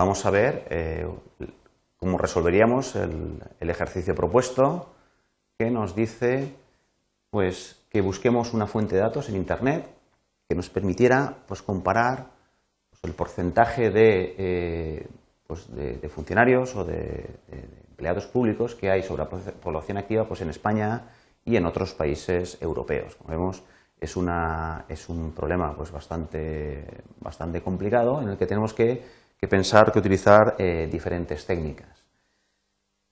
Vamos a ver eh, cómo resolveríamos el, ejercicio propuesto que nos dice pues, que busquemos una fuente de datos en Internet que nos permitiera pues, comparar pues, el porcentaje de, eh, pues, de, funcionarios o de, empleados públicos que hay sobre la población activa pues, en España y en otros países europeos. Como vemos, es, una, es un problema pues, bastante complicado en el que tenemos que que pensar, que utilizar eh, diferentes técnicas.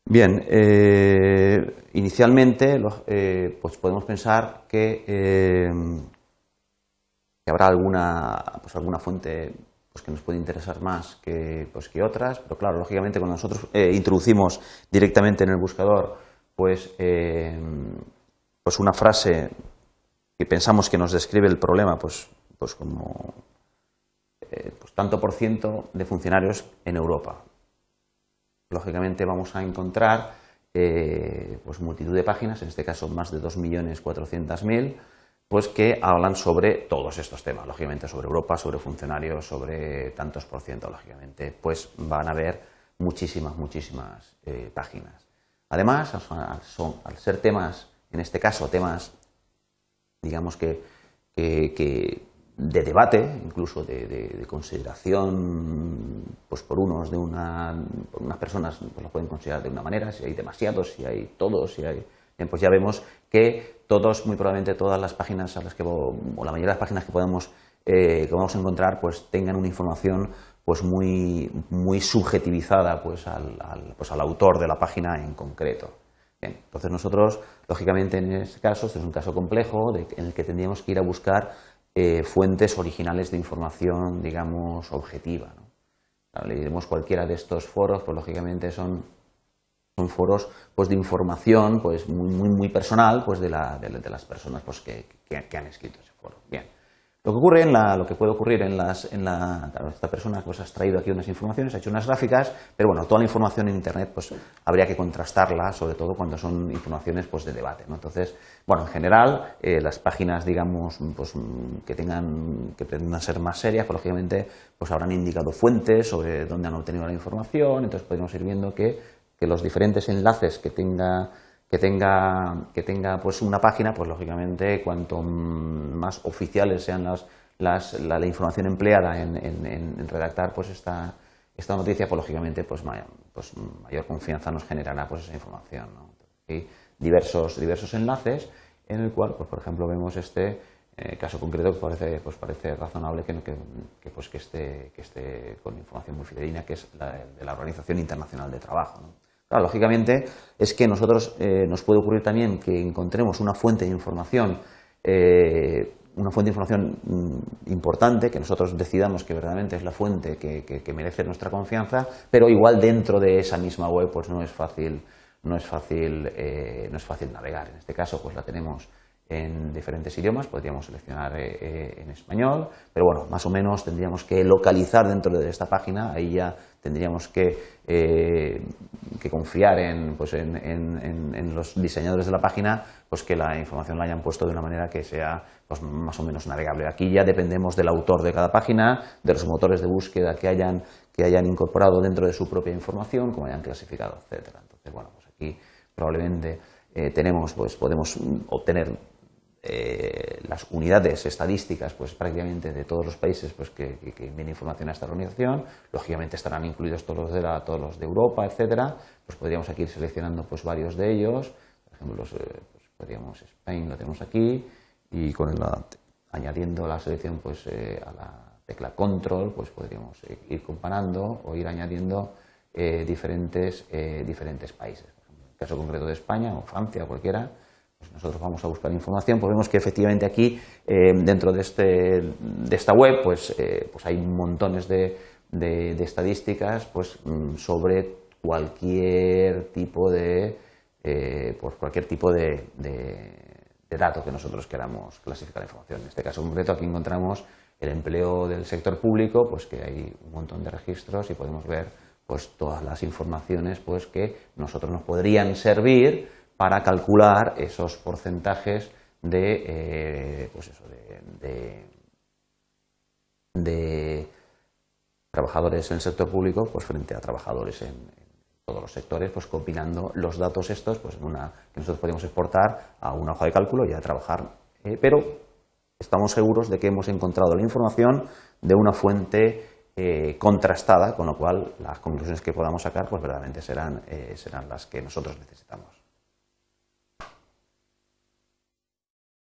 Bien, eh, inicialmente eh, pues podemos pensar que, habrá alguna, pues fuente pues que nos puede interesar más que, otras, pero claro, lógicamente cuando nosotros introducimos directamente en el buscador pues, pues una frase que pensamos que nos describe el problema, pues, pues como tanto por ciento de funcionarios en Europa. Lógicamente vamos a encontrar eh, pues multitud de páginas, en este caso más de 2.400.000, pues que hablan sobre todos estos temas, lógicamente sobre Europa, sobre funcionarios, sobre tantos por ciento, lógicamente, pues van a haber muchísimas, muchísimas eh, páginas. Además, al, ser temas, en este caso temas, digamos que de debate, incluso de, consideración, pues por unos de una, unas personas pues, lo pueden considerar de una manera, si hay demasiados, si hay todos, si hay, pues ya vemos que todos, muy probablemente todas las páginas a las que o la mayoría de las páginas que podemos eh, que vamos a encontrar, pues tengan una información pues muy muy subjetivizada pues al, pues al autor de la página en concreto. entonces nosotros lógicamente en este caso, este es un caso complejo en el que tendríamos que ir a buscar eh, fuentes originales de información, digamos, objetiva. le cualquiera de estos foros, pues lógicamente son, foros pues, de información pues, muy, muy, personal pues, de, las personas pues, que, que han escrito ese foro. Bien. Lo que, ocurre en la, lo que puede ocurrir en las. En la, esta persona que os has traído aquí unas informaciones, ha hecho unas gráficas, pero bueno, toda la información en Internet pues, habría que contrastarla, sobre todo cuando son informaciones pues, de debate. Entonces, bueno, en general, eh, las páginas, digamos, pues, que, tengan, que pretendan ser más serias, pues, lógicamente, pues, habrán indicado fuentes sobre dónde han obtenido la información, entonces podemos ir viendo que, que los diferentes enlaces que tenga que tenga, que tenga pues una página, pues lógicamente cuanto más oficiales sean las, las, la, información empleada en, en, redactar pues esta, esta, noticia, pues lógicamente pues, pues mayor, confianza nos generará pues esa información. Hay Y diversos, diversos enlaces en el cual, pues, por ejemplo, vemos este eh, caso concreto que parece, pues parece razonable que, que, pues, que, esté, que esté con información muy fidedigna, que es la de la Organización Internacional de Trabajo lógicamente es que nosotros eh, nos puede ocurrir también que encontremos una fuente de información, eh, una fuente de información mm, importante, que nosotros decidamos que verdaderamente es la fuente que, merece nuestra confianza, pero igual dentro de esa misma web pues no es fácil, no es fácil, eh, no es fácil navegar. En este caso, pues la tenemos en diferentes idiomas, podríamos seleccionar eh, eh, en español, pero bueno, más o menos tendríamos que localizar dentro de esta página, ahí ya tendríamos que, eh, confiar pues, en, los diseñadores de la página, pues que la información la hayan puesto de una manera que sea pues, más o menos navegable. Aquí ya dependemos del autor de cada página, de los motores de búsqueda que hayan, incorporado dentro de su propia información, como hayan clasificado, etc. Entonces, bueno, pues aquí probablemente tenemos, pues podemos obtener eh, las unidades estadísticas pues, prácticamente de todos los países pues, que, que, información a esta organización, lógicamente estarán incluidos todos los de, todos los de Europa, etcétera, pues podríamos aquí ir seleccionando pues, varios de ellos, por ejemplo, los, eh, pues, podríamos Spain, lo tenemos aquí, y con el, añadiendo la selección pues, eh, a la tecla control, pues podríamos ir comparando o ir añadiendo diferentes, diferentes países. En el caso concreto de España o Francia o cualquiera, nosotros vamos a buscar información, pues vemos que efectivamente aquí, eh, dentro de, este, de, esta web, pues, eh, pues hay montones de, estadísticas pues, mm, sobre cualquier tipo de, eh, pues cualquier tipo de, dato que nosotros queramos clasificar la información. En este caso concreto, aquí encontramos el empleo del sector público, pues que hay un montón de registros y podemos ver pues todas las informaciones que nosotros nos podrían servir para calcular esos porcentajes eh, pues de, trabajadores en el sector público pues frente a trabajadores en, todos los sectores, pues combinando los datos estos pues en una, que nosotros podemos exportar a una hoja de cálculo y a trabajar. Eh, pero estamos seguros de que hemos encontrado la información de una fuente eh, contrastada, con lo cual las conclusiones que podamos sacar pues verdaderamente serán las que nosotros necesitamos.